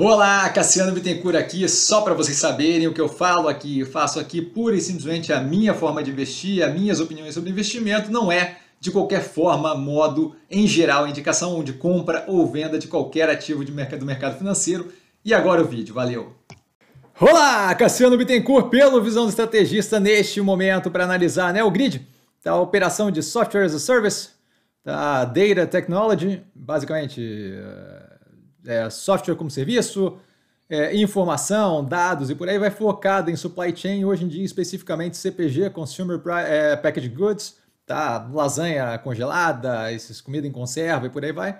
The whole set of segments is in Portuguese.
Olá, Cassiano Bittencourt aqui, só para vocês saberem o que eu falo aqui, eu faço aqui pura e simplesmente a minha forma de investir, as minhas opiniões sobre investimento, não é de qualquer forma, modo, em geral, indicação de compra ou venda de qualquer ativo de mercado, do mercado financeiro. E agora o vídeo, valeu! Olá, Cassiano Bittencourt pelo Visão do Estrategista neste momento para analisar né, o grid da operação de Software as a Service, da Data Technology, basicamente eh, é, software como serviço, é, informação, dados e por aí vai focada em supply chain, hoje em dia especificamente CPG, Consumer é, Packaged Goods, tá? lasanha congelada, esses, comida em conserva e por aí vai,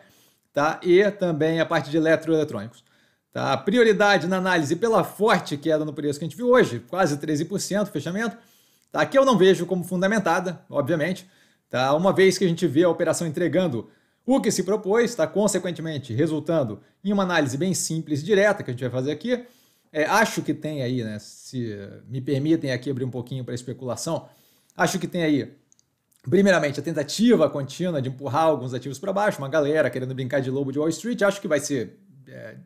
tá? e também a parte de eletroeletrônicos. Tá? Prioridade na análise pela forte queda no preço que a gente viu hoje, quase 13% fechamento, tá? que eu não vejo como fundamentada, obviamente, tá? uma vez que a gente vê a operação entregando o que se propôs está, consequentemente, resultando em uma análise bem simples e direta que a gente vai fazer aqui. É, acho que tem aí, né, se me permitem aqui abrir um pouquinho para especulação, acho que tem aí, primeiramente, a tentativa contínua de empurrar alguns ativos para baixo, uma galera querendo brincar de lobo de Wall Street. Acho que vai ser, é,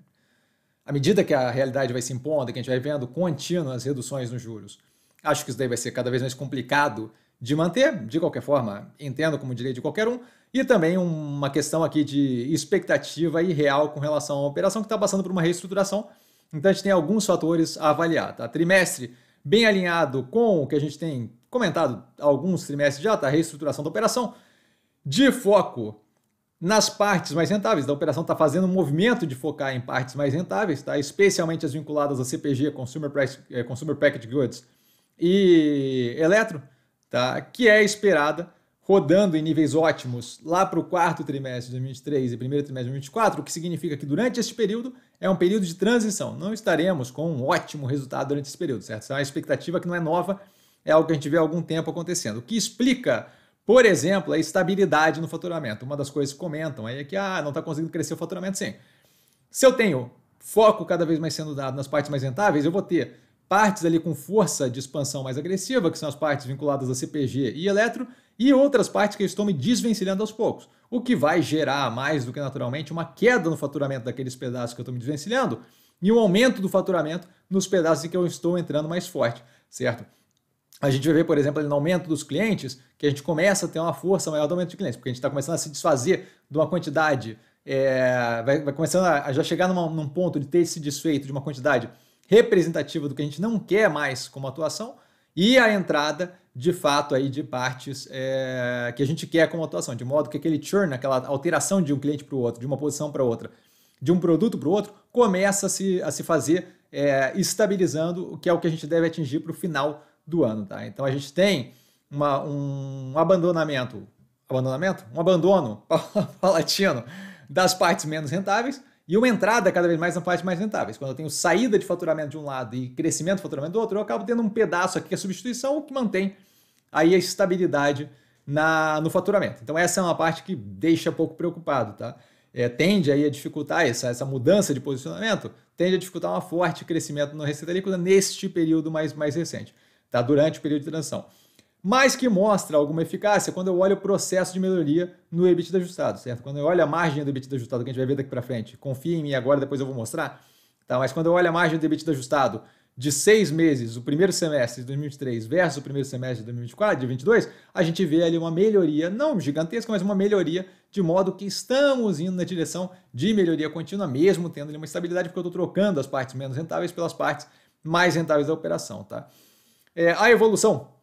à medida que a realidade vai se impondo, que a gente vai vendo contínuas reduções nos juros, acho que isso daí vai ser cada vez mais complicado de manter. De qualquer forma, entendo como direito de qualquer um. E também uma questão aqui de expectativa e real com relação à operação que está passando por uma reestruturação. Então a gente tem alguns fatores a avaliar. Tá? Trimestre bem alinhado com o que a gente tem comentado alguns trimestres já, tá? A reestruturação da operação. De foco nas partes mais rentáveis. A operação está fazendo um movimento de focar em partes mais rentáveis, tá? especialmente as vinculadas a CPG, Consumer, Price, eh, Consumer Packaged Goods e Eletro, tá? que é esperada rodando em níveis ótimos lá para o quarto trimestre de 2023 e primeiro trimestre de 2024, o que significa que durante esse período é um período de transição. Não estaremos com um ótimo resultado durante esse período, certo? Isso é uma expectativa que não é nova, é algo que a gente vê há algum tempo acontecendo. O que explica, por exemplo, a estabilidade no faturamento. Uma das coisas que comentam aí é que ah, não está conseguindo crescer o faturamento sim. Se eu tenho foco cada vez mais sendo dado nas partes mais rentáveis, eu vou ter partes ali com força de expansão mais agressiva, que são as partes vinculadas a CPG e eletro, e outras partes que eu estou me desvencilhando aos poucos, o que vai gerar mais do que naturalmente uma queda no faturamento daqueles pedaços que eu estou me desvencilhando e um aumento do faturamento nos pedaços em que eu estou entrando mais forte, certo? A gente vai ver, por exemplo, no aumento dos clientes, que a gente começa a ter uma força maior do aumento de clientes, porque a gente está começando a se desfazer de uma quantidade, é, vai, vai, começando a, já chegar numa, num ponto de ter se desfeito de uma quantidade representativa do que a gente não quer mais como atuação, e a entrada de fato aí de partes é, que a gente quer como atuação, de modo que aquele churn, aquela alteração de um cliente para o outro, de uma posição para outra, de um produto para o outro, começa a se, a se fazer é, estabilizando, o que é o que a gente deve atingir para o final do ano. Tá? Então a gente tem uma, um abandonamento, abandonamento? Um abandono palatino das partes menos rentáveis, e uma entrada cada vez mais na parte mais rentáveis. Quando eu tenho saída de faturamento de um lado e crescimento de faturamento do outro, eu acabo tendo um pedaço aqui que é substituição, o que mantém aí a estabilidade na, no faturamento. Então essa é uma parte que deixa pouco preocupado, tá? É, tende aí a dificultar essa, essa mudança de posicionamento, tende a dificultar um forte crescimento na receita líquida neste período mais, mais recente, tá? durante o período de transição mas que mostra alguma eficácia quando eu olho o processo de melhoria no EBITDA ajustado, certo? Quando eu olho a margem do EBITDA ajustado, que a gente vai ver daqui para frente, confia em mim agora, depois eu vou mostrar, tá? mas quando eu olho a margem do EBITDA ajustado de seis meses, o primeiro semestre de 2023 versus o primeiro semestre de 2024, de 2022, a gente vê ali uma melhoria, não gigantesca, mas uma melhoria, de modo que estamos indo na direção de melhoria contínua, mesmo tendo ali uma estabilidade, porque eu estou trocando as partes menos rentáveis pelas partes mais rentáveis da operação. Tá? É, a evolução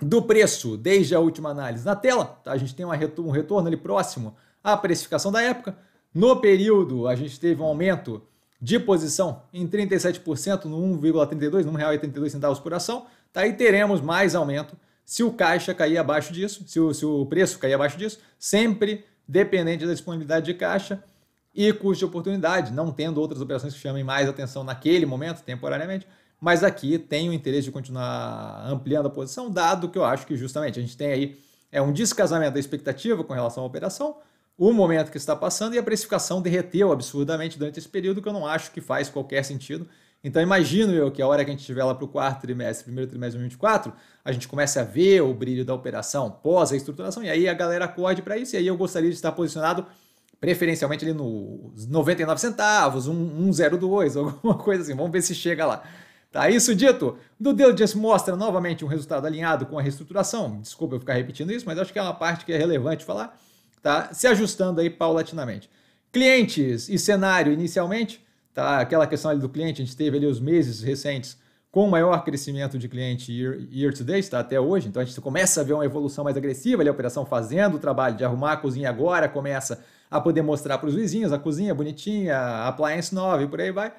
do preço desde a última análise na tela. Tá? A gente tem um retorno ali próximo à precificação da época. No período, a gente teve um aumento de posição em 37% no 1,32, R$ 1,82 por ação. Tá? e teremos mais aumento se o caixa cair abaixo disso, se o, se o preço cair abaixo disso, sempre dependente da disponibilidade de caixa e custo de oportunidade, não tendo outras operações que chamem mais atenção naquele momento, temporariamente mas aqui tenho interesse de continuar ampliando a posição, dado que eu acho que justamente a gente tem aí é um descasamento da expectativa com relação à operação, o momento que está passando e a precificação derreteu absurdamente durante esse período que eu não acho que faz qualquer sentido. Então imagino eu que a hora que a gente estiver lá para o quarto trimestre, primeiro trimestre de 2024, a gente comece a ver o brilho da operação pós a estruturação e aí a galera acorde para isso e aí eu gostaria de estar posicionado preferencialmente ali nos 99 centavos, 1,02, alguma coisa assim. Vamos ver se chega lá. Tá isso dito? Do Diligence mostra novamente um resultado alinhado com a reestruturação. Desculpa eu ficar repetindo isso, mas acho que é uma parte que é relevante falar. Tá? Se ajustando aí paulatinamente. Clientes e cenário inicialmente, tá? Aquela questão ali do cliente, a gente teve ali os meses recentes com maior crescimento de cliente year, year to date, tá? até hoje. Então a gente começa a ver uma evolução mais agressiva ali, a operação fazendo o trabalho de arrumar a cozinha agora, começa a poder mostrar para os vizinhos a cozinha bonitinha, a appliance nova e por aí vai.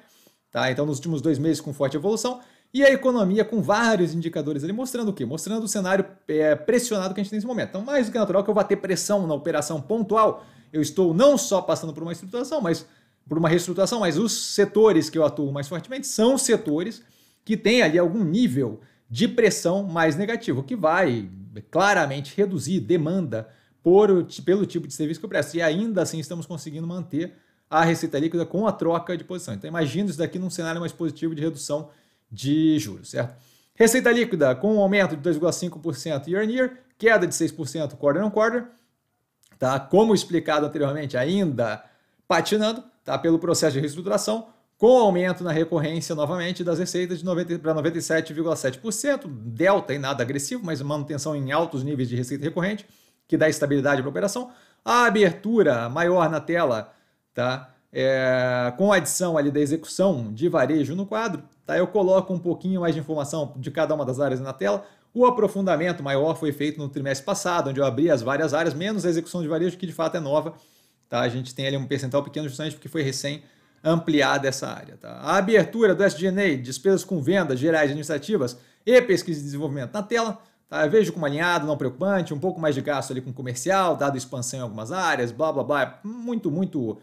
Tá? Então, nos últimos dois meses com forte evolução. E a economia com vários indicadores ali mostrando o quê? Mostrando o cenário é, pressionado que a gente tem nesse momento. Então, mais do que natural que eu vá ter pressão na operação pontual. Eu estou não só passando por uma estruturação, mas por uma reestruturação, mas os setores que eu atuo mais fortemente são setores que têm ali algum nível de pressão mais negativo, que vai claramente reduzir demanda por, pelo tipo de serviço que eu presto. E ainda assim estamos conseguindo manter a receita líquida com a troca de posição. Então imagina isso daqui num cenário mais positivo de redução de juros, certo? Receita líquida com um aumento de 2,5% year on year, queda de 6% quarter on quarter, tá? Como explicado anteriormente, ainda patinando, tá? Pelo processo de reestruturação, com aumento na recorrência novamente das receitas para 97,7%, delta e nada agressivo, mas manutenção em altos níveis de receita recorrente, que dá estabilidade para a operação. A abertura maior na tela tá? É, com a adição ali da execução de varejo no quadro, tá? eu coloco um pouquinho mais de informação de cada uma das áreas na tela. O aprofundamento maior foi feito no trimestre passado, onde eu abri as várias áreas, menos a execução de varejo, que de fato é nova. Tá? A gente tem ali um percentual pequeno justamente porque foi recém ampliada essa área. Tá? A abertura do SGNA, despesas com vendas gerais administrativas e pesquisa e desenvolvimento na tela, Tá, vejo como alinhado, não preocupante, um pouco mais de gasto ali com comercial, dado expansão em algumas áreas, blá blá blá. Muito, muito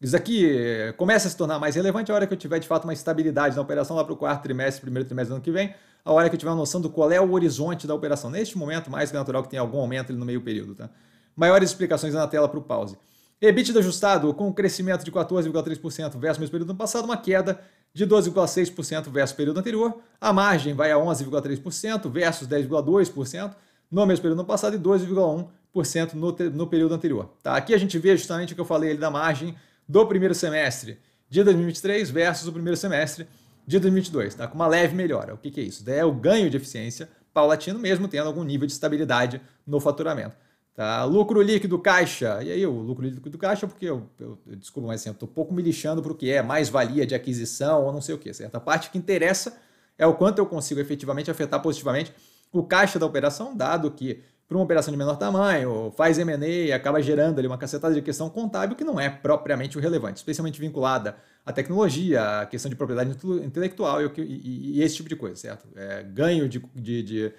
isso aqui eh, começa a se tornar mais relevante a hora que eu tiver de fato uma estabilidade na operação lá para o quarto trimestre, primeiro trimestre do ano que vem, a hora que eu tiver uma noção do qual é o horizonte da operação. Neste momento, mais que é natural que tenha algum aumento no meio período. Tá? Maiores explicações na tela para o pause. EBITDA ajustado com um crescimento de 14,3% versus o mesmo período do ano passado, uma queda de 12,6% versus o período anterior. A margem vai a 11,3% versus 10,2% no mesmo período do ano passado e 12,1% no, no período anterior. Tá? Aqui a gente vê justamente o que eu falei ali da margem do primeiro semestre de 2023 versus o primeiro semestre de 2022, tá? com uma leve melhora. O que, que é isso? É o ganho de eficiência paulatino, mesmo tendo algum nível de estabilidade no faturamento. Tá? Lucro líquido caixa. E aí, o lucro líquido caixa, porque eu, eu, desculpa, mas assim, eu tô pouco me lixando para o que é mais-valia de aquisição ou não sei o que. a parte que interessa é o quanto eu consigo efetivamente afetar positivamente o caixa da operação, dado que para uma operação de menor tamanho, faz M&A, acaba gerando ali uma cacetada de questão contábil que não é propriamente o relevante, especialmente vinculada à tecnologia, à questão de propriedade intelectual e, e, e esse tipo de coisa, certo? É, ganho de, de, de,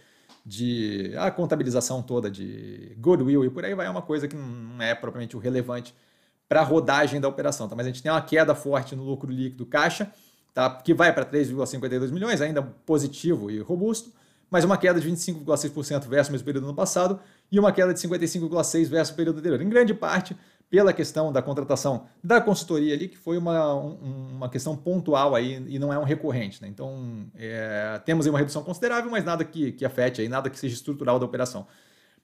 de, a contabilização toda de goodwill e por aí vai é uma coisa que não é propriamente o relevante para a rodagem da operação, tá? Mas a gente tem uma queda forte no lucro líquido caixa, tá? Que vai para 3,52 milhões, ainda positivo e robusto, mas uma queda de 25,6% versus o mesmo período do ano passado e uma queda de 55,6% versus o período anterior. Em grande parte pela questão da contratação da consultoria ali, que foi uma, um, uma questão pontual aí e não é um recorrente. Né? Então, é, temos aí uma redução considerável, mas nada que, que afete aí, nada que seja estrutural da operação.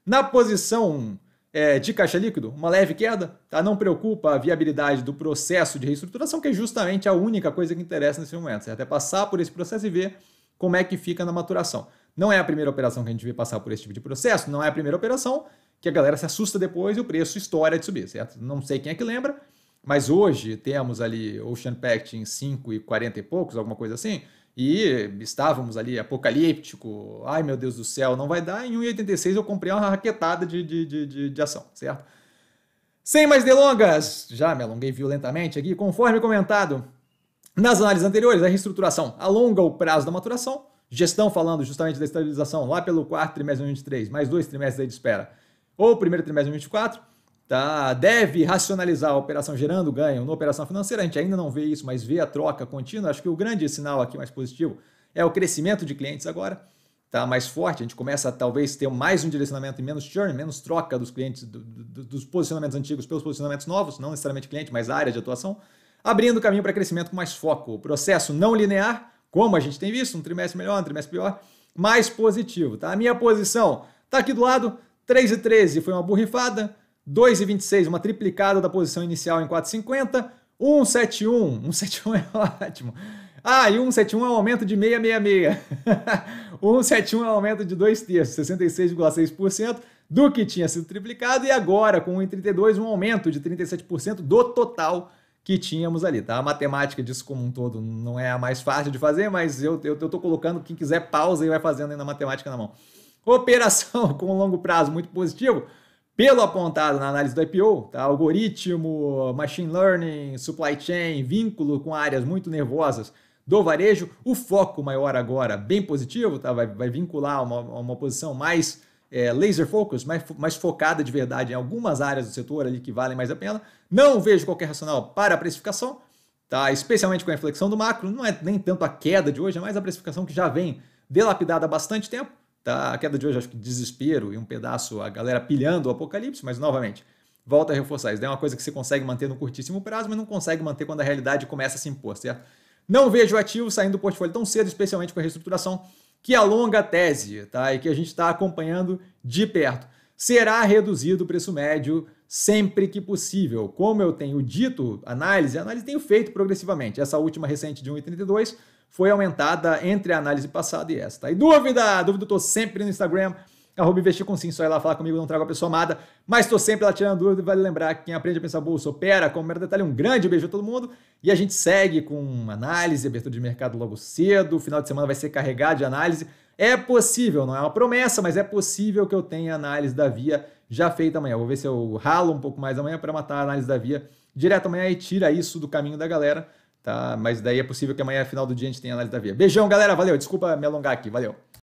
Na posição é, de caixa líquido, uma leve queda, tá? não preocupa a viabilidade do processo de reestruturação, que é justamente a única coisa que interessa nesse momento. Certo? É passar por esse processo e ver como é que fica na maturação. Não é a primeira operação que a gente vê passar por esse tipo de processo, não é a primeira operação que a galera se assusta depois e o preço estoura de subir, certo? Não sei quem é que lembra, mas hoje temos ali Ocean Pact em 5,40 e e poucos, alguma coisa assim, e estávamos ali apocalíptico, ai meu Deus do céu, não vai dar, em 1,86 eu comprei uma raquetada de, de, de, de, de ação, certo? Sem mais delongas, já me alonguei violentamente aqui, conforme comentado nas análises anteriores, a reestruturação alonga o prazo da maturação, Gestão falando justamente da estabilização lá pelo quarto trimestre de 2023, mais dois trimestres aí de espera. Ou primeiro trimestre de 2024, tá? deve racionalizar a operação gerando ganho na operação financeira. A gente ainda não vê isso, mas vê a troca contínua. Acho que o grande sinal aqui mais positivo é o crescimento de clientes agora tá mais forte, a gente começa a talvez ter mais um direcionamento e menos churn, menos troca dos clientes, do, do, dos posicionamentos antigos pelos posicionamentos novos, não necessariamente cliente, mas área de atuação, abrindo caminho para crescimento com mais foco. O processo não linear, como a gente tem visto, um trimestre melhor, um trimestre pior, mais positivo. Tá? A minha posição está aqui do lado, 3,13 foi uma borrifada, 2,26 uma triplicada da posição inicial em 4,50, 1,71, 1,71 é ótimo. Ah, e 171 é um aumento de 666. 171 é um aumento de 2 terços, 66,6% do que tinha sido triplicado, e agora, com 1,32, um aumento de 37% do total que tínhamos ali, tá? A matemática disso como um todo não é a mais fácil de fazer, mas eu, eu, eu tô colocando, quem quiser pausa e vai fazendo aí na matemática na mão. Operação com longo prazo muito positivo, pelo apontado na análise do IPO, tá? algoritmo, machine learning, supply chain, vínculo com áreas muito nervosas do varejo, o foco maior agora, bem positivo, tá? vai, vai vincular uma, uma posição mais é, laser focus, mais, mais focada de verdade em algumas áreas do setor ali que valem mais a pena. Não vejo qualquer racional para a precificação, tá? especialmente com a inflexão do macro, não é nem tanto a queda de hoje, é mais a precificação que já vem delapidada há bastante tempo. Tá? A queda de hoje, acho que desespero e um pedaço a galera pilhando o apocalipse, mas novamente, volta a reforçar. Isso é uma coisa que você consegue manter no curtíssimo prazo, mas não consegue manter quando a realidade começa a se impor, certo? Não vejo ativo saindo do portfólio tão cedo, especialmente com a reestruturação que alonga a tese tá? e que a gente está acompanhando de perto. Será reduzido o preço médio sempre que possível. Como eu tenho dito, análise, análise tenho feito progressivamente. Essa última recente de 1,32 foi aumentada entre a análise passada e esta. Tá? E dúvida? Dúvida, eu estou sempre no Instagram, arroba investir com sim, só ir lá falar comigo, não trago a pessoa amada, mas estou sempre lá tirando dúvida, vale lembrar que quem aprende a pensar bolsa opera, como mero detalhe, um grande beijo a todo mundo, e a gente segue com análise, abertura de mercado logo cedo, o final de semana vai ser carregado de análise, é possível, não é uma promessa, mas é possível que eu tenha análise da Via já feita amanhã, vou ver se eu ralo um pouco mais amanhã para matar a análise da Via direto amanhã e tira isso do caminho da galera, tá? Mas daí é possível que amanhã, final do dia, a gente tenha análise da Via. Beijão, galera, valeu, desculpa me alongar aqui, valeu.